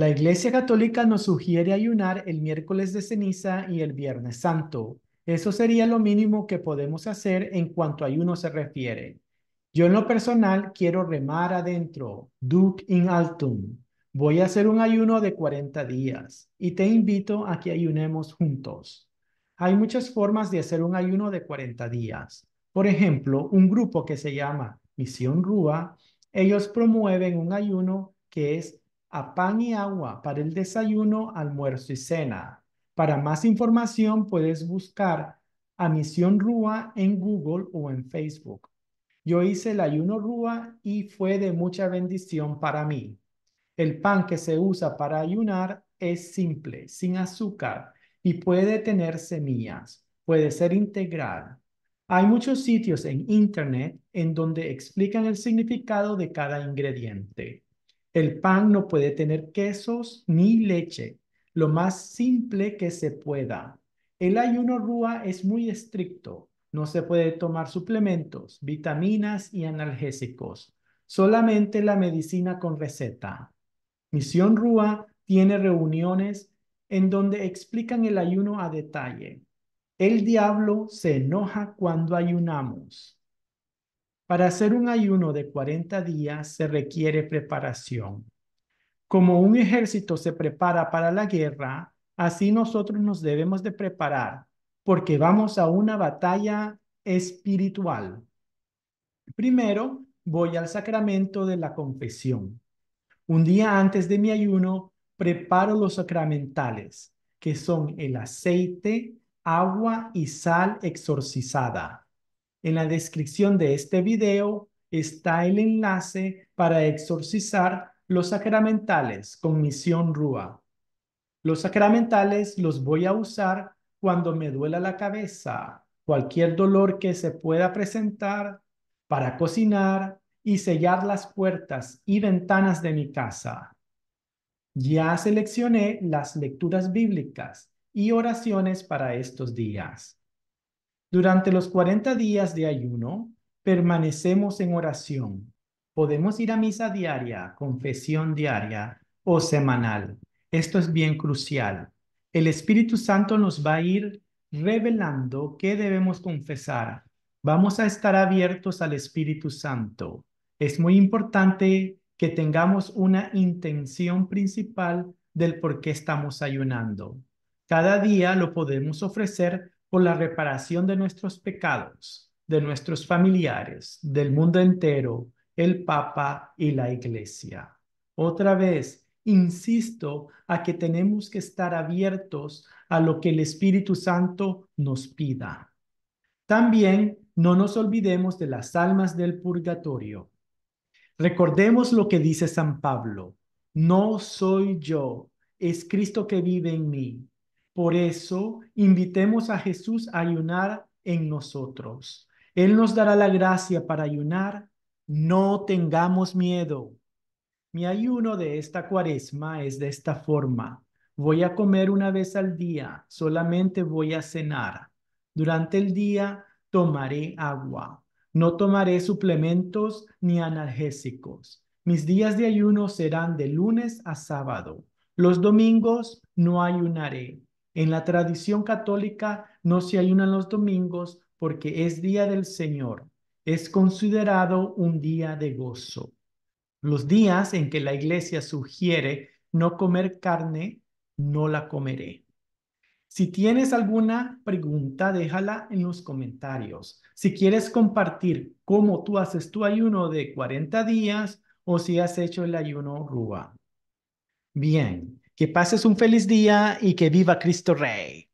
La Iglesia Católica nos sugiere ayunar el miércoles de ceniza y el viernes santo. Eso sería lo mínimo que podemos hacer en cuanto a ayuno se refiere. Yo en lo personal quiero remar adentro, duc in altum. Voy a hacer un ayuno de 40 días y te invito a que ayunemos juntos. Hay muchas formas de hacer un ayuno de 40 días. Por ejemplo, un grupo que se llama Misión Rúa, ellos promueven un ayuno que es a pan y agua para el desayuno, almuerzo y cena. Para más información puedes buscar a Misión Rúa en Google o en Facebook. Yo hice el ayuno Rúa y fue de mucha bendición para mí. El pan que se usa para ayunar es simple, sin azúcar y puede tener semillas, puede ser integral. Hay muchos sitios en Internet en donde explican el significado de cada ingrediente. El pan no puede tener quesos ni leche, lo más simple que se pueda. El ayuno rúa es muy estricto, no se puede tomar suplementos, vitaminas y analgésicos, solamente la medicina con receta. Misión Rúa tiene reuniones en donde explican el ayuno a detalle. El diablo se enoja cuando ayunamos. Para hacer un ayuno de 40 días se requiere preparación. Como un ejército se prepara para la guerra, así nosotros nos debemos de preparar, porque vamos a una batalla espiritual. Primero, voy al sacramento de la confesión. Un día antes de mi ayuno, preparo los sacramentales, que son el aceite, agua y sal exorcizada en la descripción de este video está el enlace para exorcizar los sacramentales con misión Rúa. Los sacramentales los voy a usar cuando me duela la cabeza, cualquier dolor que se pueda presentar, para cocinar y sellar las puertas y ventanas de mi casa. Ya seleccioné las lecturas bíblicas y oraciones para estos días. Durante los 40 días de ayuno, permanecemos en oración. Podemos ir a misa diaria, confesión diaria o semanal. Esto es bien crucial. El Espíritu Santo nos va a ir revelando qué debemos confesar. Vamos a estar abiertos al Espíritu Santo. Es muy importante que tengamos una intención principal del por qué estamos ayunando. Cada día lo podemos ofrecer por la reparación de nuestros pecados, de nuestros familiares, del mundo entero, el Papa y la Iglesia. Otra vez, insisto a que tenemos que estar abiertos a lo que el Espíritu Santo nos pida. También no nos olvidemos de las almas del purgatorio. Recordemos lo que dice San Pablo. No soy yo, es Cristo que vive en mí. Por eso, invitemos a Jesús a ayunar en nosotros. Él nos dará la gracia para ayunar. No tengamos miedo. Mi ayuno de esta cuaresma es de esta forma. Voy a comer una vez al día, solamente voy a cenar. Durante el día tomaré agua. No tomaré suplementos ni analgésicos. Mis días de ayuno serán de lunes a sábado. Los domingos no ayunaré. En la tradición católica no se ayunan los domingos porque es día del Señor. Es considerado un día de gozo. Los días en que la iglesia sugiere no comer carne, no la comeré. Si tienes alguna pregunta, déjala en los comentarios. Si quieres compartir cómo tú haces tu ayuno de 40 días o si has hecho el ayuno rúa. Bien, que pases un feliz día y que viva Cristo Rey.